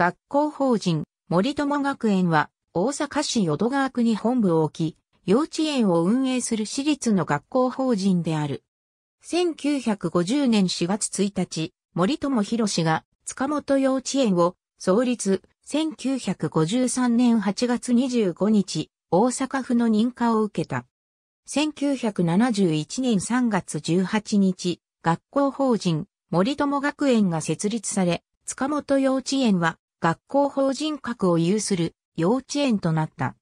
学校法人森友学園は大阪市淀川区に本部を置き、幼稚園を運営する私立の学校法人である。1950年4月1日、森友博士が塚本幼稚園を創立1953年8月25日、大阪府の認可を受けた。1971年3月18日、学校法人森友学園が設立され、塚本幼稚園は学校法人格を有する幼稚園となった。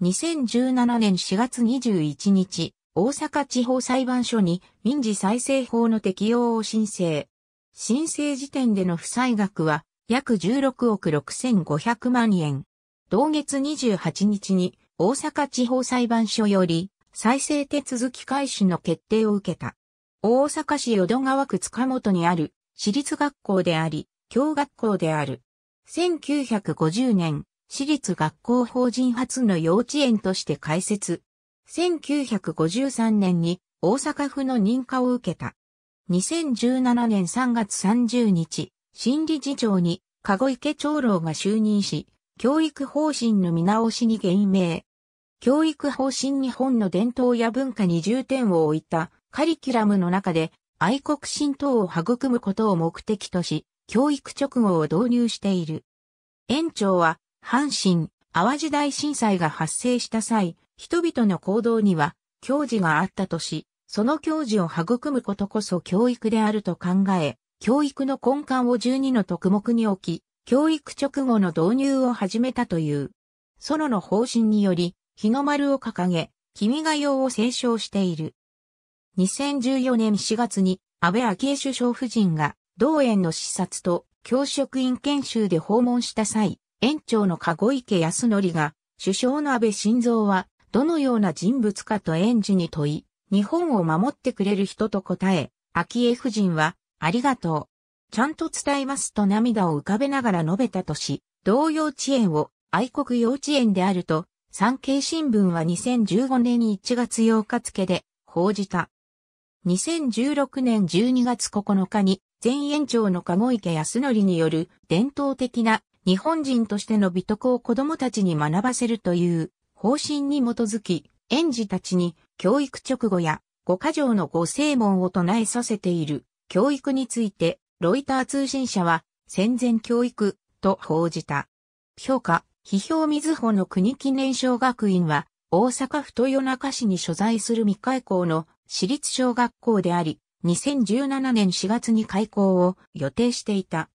2017年4月21日、大阪地方裁判所に民事再生法の適用を申請。申請時点での負債額は約16億6500万円。同月28日に大阪地方裁判所より再生手続き開始の決定を受けた。大阪市淀川区塚本にある私立学校であり、教学校である。1950年、私立学校法人初の幼稚園として開設。1953年に大阪府の認可を受けた。2017年3月30日、新理事長に、籠池長老が就任し、教育方針の見直しに言明。教育方針日本の伝統や文化に重点を置いたカリキュラムの中で愛国心等を育むことを目的とし、教育直後を導入している。園長は、阪神、淡路大震災が発生した際、人々の行動には、教示があったとし、その教示を育むことこそ教育であると考え、教育の根幹を12の特目に置き、教育直後の導入を始めたという。ソロの方針により、日の丸を掲げ、君が用を斉唱している。2014年4月に安倍昭恵首相夫人が同園の視察と教職員研修で訪問した際、園長の籠池康則が、首相の安倍晋三は、どのような人物かと園児に問い、日本を守ってくれる人と答え、昭恵夫人は、ありがとう。ちゃんと伝えますと涙を浮かべながら述べたとし、同幼稚園を愛国幼稚園であると、産経新聞は2015年1月8日付で報じた。2016年12月9日に前園長の籠池康則による伝統的な日本人としての美徳を子供たちに学ばせるという方針に基づき、園児たちに教育直後や5箇条の5正門を唱えさせている教育について、ロイター通信社は戦前教育と報じた。評価、批評水穂の国記念小学院は大阪府豊中市に所在する未開校の私立小学校であり、2017年4月に開校を予定していた。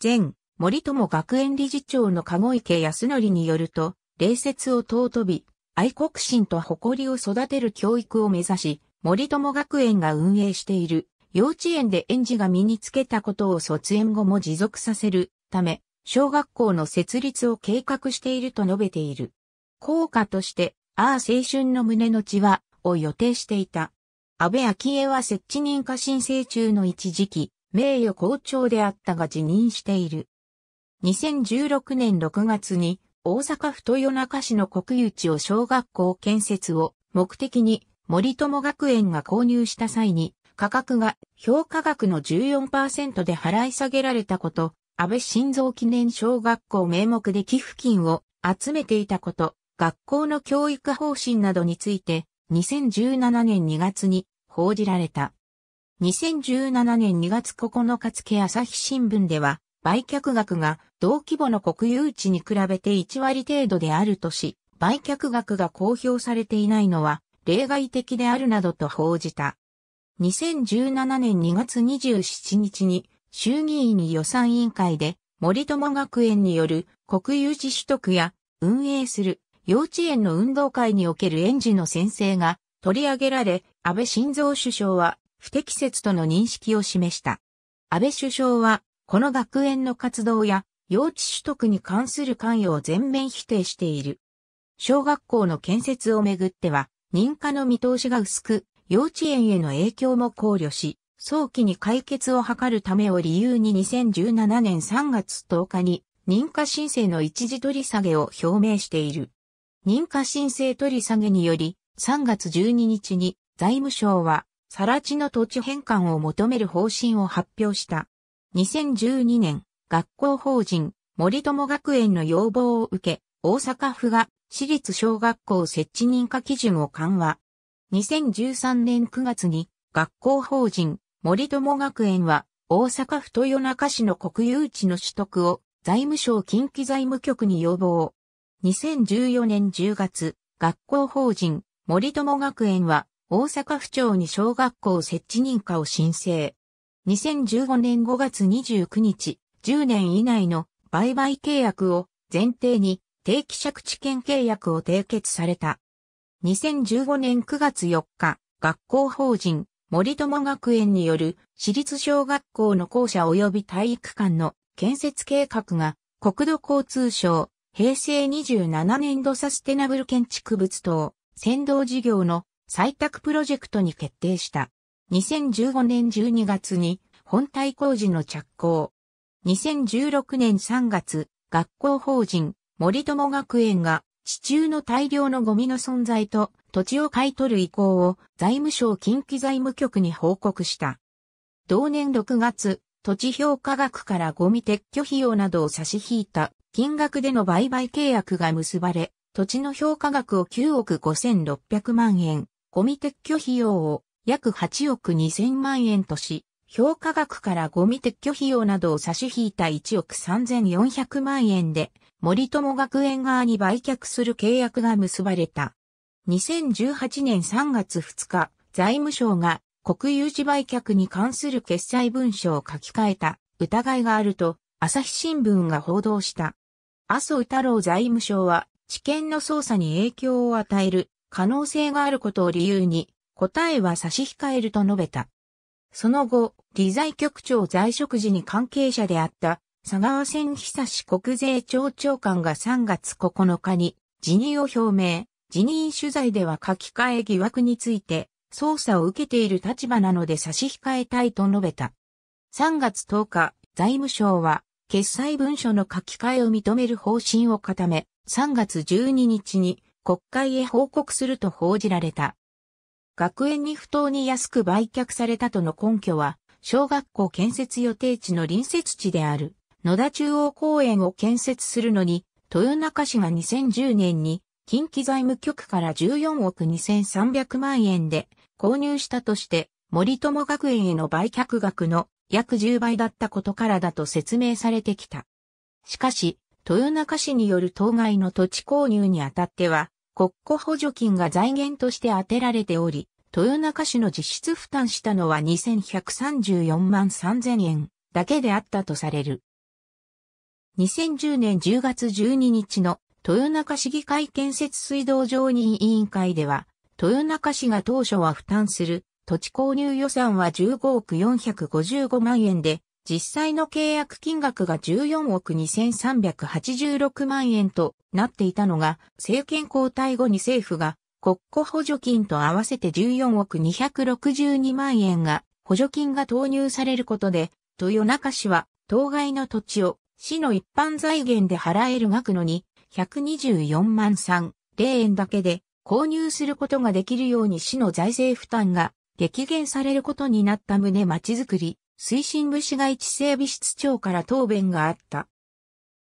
前、森友学園理事長の籠池康則によると、礼節を尊び、愛国心と誇りを育てる教育を目指し、森友学園が運営している幼稚園で園児が身につけたことを卒園後も持続させるため、小学校の設立を計画していると述べている。効果として、ああ青春の胸の血は、を予定していた。安倍昭恵は設置認可申請中の一時期、名誉校長であったが辞任している。2016年6月に大阪府豊中市の国有地を小学校建設を目的に森友学園が購入した際に価格が評価額の14%で払い下げられたこと、安倍晋三記念小学校名目で寄付金を集めていたこと、学校の教育方針などについて2017年2月に報じられた。2017年2月9日付朝日新聞では、売却額が同規模の国有地に比べて1割程度であるとし、売却額が公表されていないのは例外的であるなどと報じた。2017年2月27日に衆議院予算委員会で森友学園による国有地取得や運営する幼稚園の運動会における園児の先生が取り上げられ、安倍晋三首相は不適切との認識を示した。安倍首相は、この学園の活動や用地取得に関する関与を全面否定している。小学校の建設をめぐっては、認可の見通しが薄く、幼稚園への影響も考慮し、早期に解決を図るためを理由に2017年3月10日に認可申請の一時取り下げを表明している。認可申請取り下げにより、3月12日に財務省は、更地の土地返還を求める方針を発表した。2012年、学校法人森友学園の要望を受け、大阪府が私立小学校設置認可基準を緩和。2013年9月に学校法人森友学園は大阪府豊中市の国有地の取得を財務省近畿財務局に要望。2014年10月、学校法人森友学園は大阪府庁に小学校設置認可を申請。2015年5月29日、10年以内の売買契約を前提に定期借地権契約を締結された。2015年9月4日、学校法人森友学園による私立小学校の校舎及び体育館の建設計画が国土交通省平成27年度サステナブル建築物等先導事業の採択プロジェクトに決定した。2015年12月に本体工事の着工。2016年3月、学校法人森友学園が地中の大量のゴミの存在と土地を買い取る意向を財務省近畿財務局に報告した。同年6月、土地評価額からゴミ撤去費用などを差し引いた金額での売買契約が結ばれ、土地の評価額を9億5600万円、ゴミ撤去費用を約8億2000万円とし、評価額からゴミ撤去費用などを差し引いた1億3400万円で、森友学園側に売却する契約が結ばれた。2018年3月2日、財務省が国有地売却に関する決裁文書を書き換えた疑いがあると、朝日新聞が報道した。麻生太郎財務省は、知見の捜査に影響を与える可能性があることを理由に、答えは差し控えると述べた。その後、理財局長在職時に関係者であった佐川千久志国税庁長官が3月9日に辞任を表明、辞任取材では書き換え疑惑について捜査を受けている立場なので差し控えたいと述べた。3月10日、財務省は決裁文書の書き換えを認める方針を固め、3月12日に国会へ報告すると報じられた。学園に不当に安く売却されたとの根拠は、小学校建設予定地の隣接地である野田中央公園を建設するのに、豊中市が2010年に近畿財務局から14億2300万円で購入したとして、森友学園への売却額の約10倍だったことからだと説明されてきた。しかし、豊中市による当該の土地購入にあたっては、国庫補助金が財源として充てられており、豊中市の実質負担したのは2134万3000円だけであったとされる。2010年10月12日の豊中市議会建設水道常任委員会では、豊中市が当初は負担する土地購入予算は15億455万円で、実際の契約金額が14億2386万円となっていたのが、政権交代後に政府が国庫補助金と合わせて14億262万円が補助金が投入されることで、豊中市は当該の土地を市の一般財源で払える額のに124万3、0円だけで購入することができるように市の財政負担が激減されることになった旨まちづくり推進部市街地整備室長から答弁があった。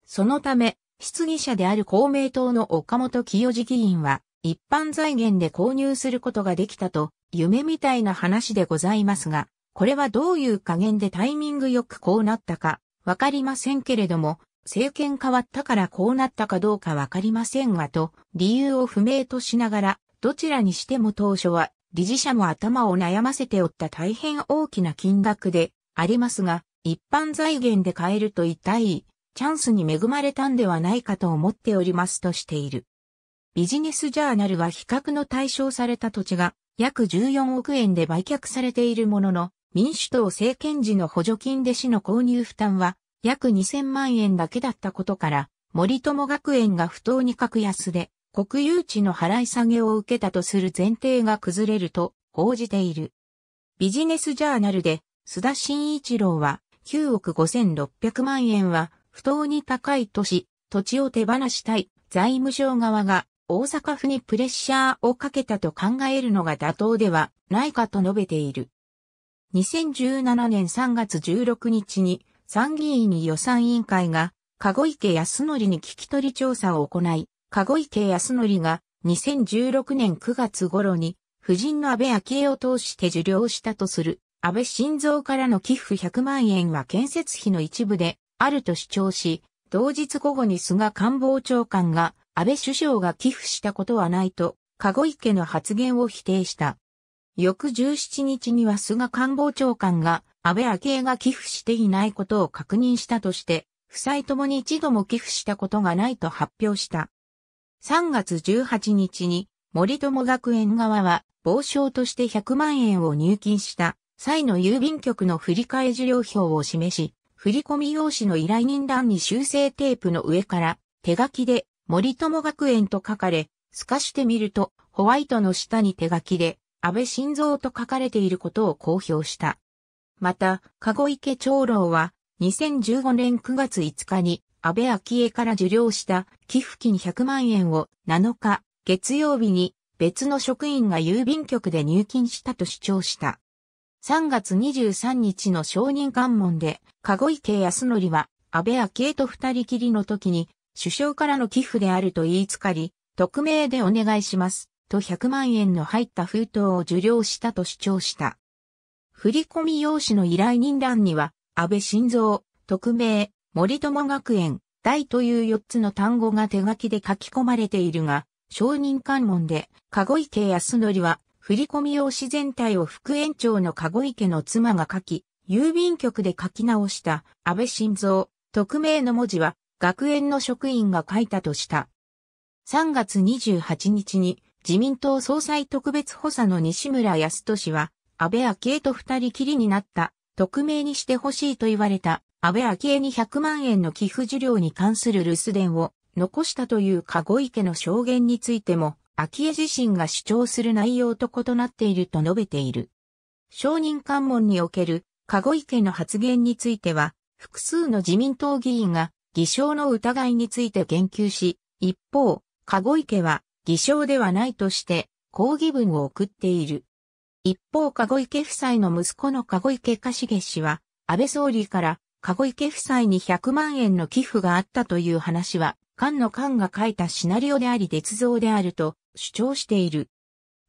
そのため、質疑者である公明党の岡本清次議員は、一般財源で購入することができたと、夢みたいな話でございますが、これはどういう加減でタイミングよくこうなったか、わかりませんけれども、政権変わったからこうなったかどうかわかりませんがと、理由を不明としながら、どちらにしても当初は理事者も頭を悩ませておった大変大きな金額でありますが、一般財源で買えると痛い、チャンスに恵まれたんではないかと思っておりますとしている。ビジネスジャーナルは比較の対象された土地が約14億円で売却されているものの、民主党政権時の補助金で市の購入負担は約2000万円だけだったことから、森友学園が不当に格安で国有地の払い下げを受けたとする前提が崩れると報じている。ビジネスジャーナルで、須田慎一郎は、9億5600万円は、不当に高い都市、土地を手放したい、財務省側が、大阪府にプレッシャーをかけたと考えるのが妥当ではないかと述べている。2017年3月16日に参議院予算委員会が籠池康則に聞き取り調査を行い、籠池康則が2016年9月頃に、夫人の安倍昭恵を通して受領したとする、安倍晋三からの寄付100万円は建設費の一部であると主張し、同日午後に菅官房長官が安倍首相が寄付したことはないと、籠池の発言を否定した。翌17日には菅官房長官が安倍昭恵が寄付していないことを確認したとして、夫妻ともに一度も寄付したことがないと発表した。3月18日に森友学園側は傍賞として100万円を入金した際の郵便局の振替受領表を示し、振込用紙の依頼人欄に修正テープの上から手書きで森友学園と書かれ、透かしてみるとホワイトの下に手書きで安倍晋三と書かれていることを公表した。また、籠池長老は2015年9月5日に安倍昭恵から受領した寄付金100万円を7日、月曜日に別の職員が郵便局で入金したと主張した。3月23日の証人喚問で、籠池康則は安倍昭恵と二人きりの時に、首相からの寄付であると言いつかり、匿名でお願いします、と100万円の入った封筒を受領したと主張した。振込用紙の依頼人欄には、安倍晋三、匿名、森友学園、大という四つの単語が手書きで書き込まれているが、承認関門で、籠池康則は、振込用紙全体を副園長の籠池の妻が書き、郵便局で書き直した安倍晋三、匿名の文字は、学園の職員が書いたとした。3月28日に自民党総裁特別補佐の西村康俊は安倍昭恵と二人きりになった、匿名にしてほしいと言われた安倍昭恵に100万円の寄付受領に関する留守電を残したという籠池の証言についても、昭恵自身が主張する内容と異なっていると述べている。承認関門における籠池の発言については、複数の自民党議員が偽証の疑いについて言及し、一方、籠池は偽証ではないとして抗議文を送っている。一方、籠池夫妻の息子の籠池かしげ氏は、安倍総理から籠池夫妻に100万円の寄付があったという話は、菅野菅が書いたシナリオであり、捏造であると主張している。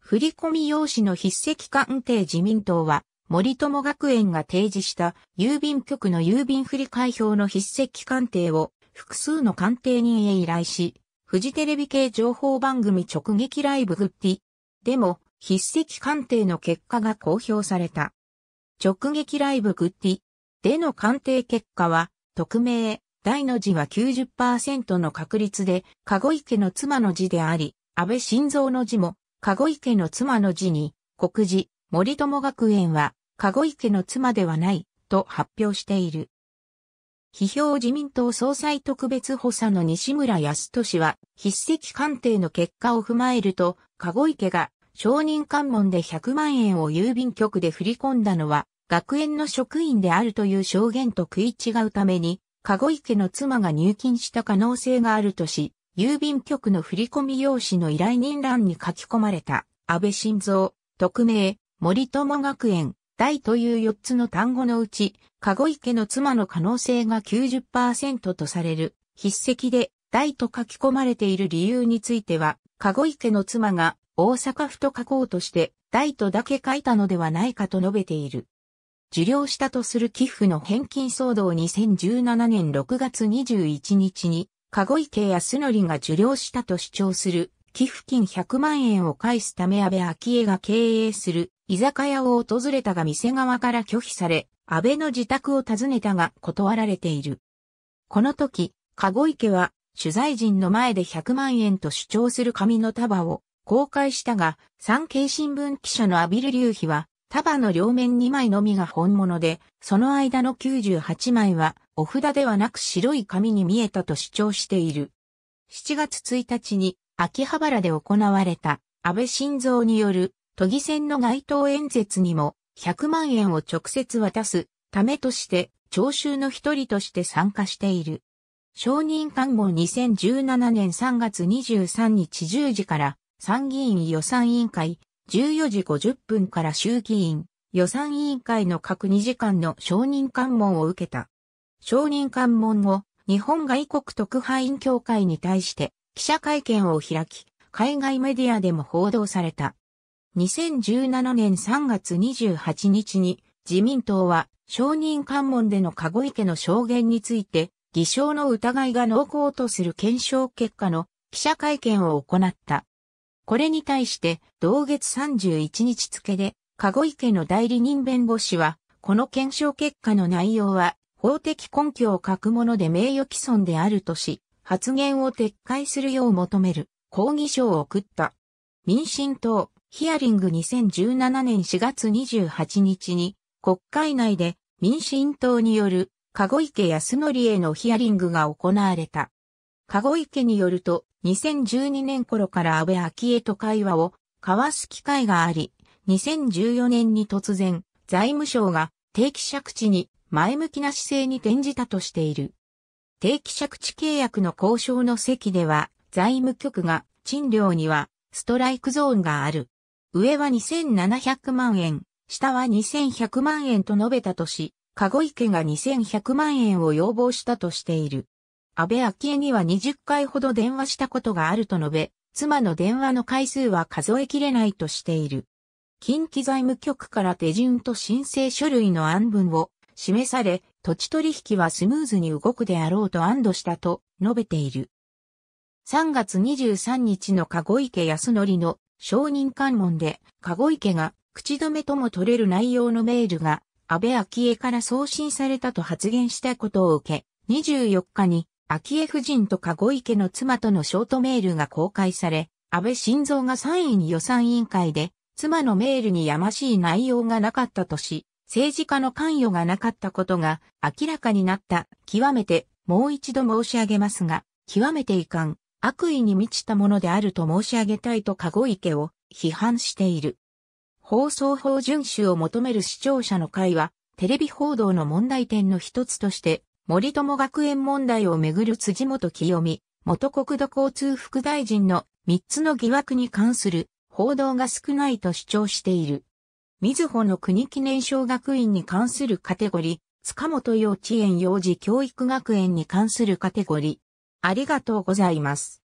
振込用紙の筆跡鑑定自民党は、森友学園が提示した郵便局の郵便振替表の筆跡鑑定を複数の鑑定人へ依頼し、フジテレビ系情報番組直撃ライブグッディ。でも、筆跡鑑定の結果が公表された。直撃ライブグッディでの鑑定結果は、匿名、大の字は90%の確率で、籠池の妻の字であり、安倍晋三の字も、籠池の妻の字に、国字、森友学園は、籠池の妻ではない、と発表している。批評自民党総裁特別補佐の西村康俊は、筆跡鑑定の結果を踏まえると、籠池が、証人関門で100万円を郵便局で振り込んだのは、学園の職員であるという証言と食い違うために、籠池の妻が入金した可能性があるとし、郵便局の振込用紙の依頼人欄に書き込まれた、安倍晋三、匿名、森友学園、大という4つの単語のうち、籠池の妻の可能性が90%とされる、筆跡で大と書き込まれている理由については、籠池の妻が大阪府と書こうとして、大とだけ書いたのではないかと述べている。受領したとする寄付の返金騒動2017年6月21日に、籠池康則が受領したと主張する寄付金100万円を返すため安倍昭恵が経営する居酒屋を訪れたが店側から拒否され、安倍の自宅を訪ねたが断られている。この時、籠池は取材陣の前で100万円と主張する紙の束を公開したが、産経新聞記者の阿比留隆は束の両面2枚のみが本物で、その間の98枚はお札ではなく白い紙に見えたと主張している。7月1日に秋葉原で行われた安倍晋三による都議選の街頭演説にも100万円を直接渡すためとして聴衆の一人として参加している。承認官も2017年3月23日10時から参議院予算委員会14時50分から衆議院予算委員会の各2時間の承認喚問を受けた。承認喚問後、日本外国特派員協会に対して記者会見を開き、海外メディアでも報道された。2017年3月28日に自民党は承認喚問での籠池の証言について偽証の疑いが濃厚とする検証結果の記者会見を行った。これに対して同月31日付で、籠池の代理人弁護士は、この検証結果の内容は法的根拠を欠くもので名誉毀損であるとし、発言を撤回するよう求める抗議書を送った。民進党ヒアリング2017年4月28日に国会内で民進党による籠池康則へのヒアリングが行われた。籠池によると2012年頃から安倍昭恵と会話を交わす機会があり、2014年に突然、財務省が定期借地に前向きな姿勢に転じたとしている。定期借地契約の交渉の席では、財務局が賃料にはストライクゾーンがある。上は2700万円、下は2100万円と述べたとし、籠池が2100万円を要望したとしている。安倍昭恵には20回ほど電話したことがあると述べ、妻の電話の回数は数えきれないとしている。近畿財務局から手順と申請書類の案文を示され、土地取引はスムーズに動くであろうと安堵したと述べている。3月23日の籠池康則の承認喚問で、籠池が口止めとも取れる内容のメールが安倍昭恵から送信されたと発言したことを受け、24日に秋江夫人と籠池の妻とのショートメールが公開され、安倍晋三が参院予算委員会で、妻のメールにやましい内容がなかったとし、政治家の関与がなかったことが明らかになった、極めて、もう一度申し上げますが、極めて遺憾、悪意に満ちたものであると申し上げたいと籠池を批判している。放送法遵守を求める視聴者の会は、テレビ報道の問題点の一つとして、森友学園問題をめぐる辻元清美、元国土交通副大臣の3つの疑惑に関する報道が少ないと主張している。水穂の国記念小学院に関するカテゴリー、塚本幼稚園幼児教育学園に関するカテゴリー。ありがとうございます。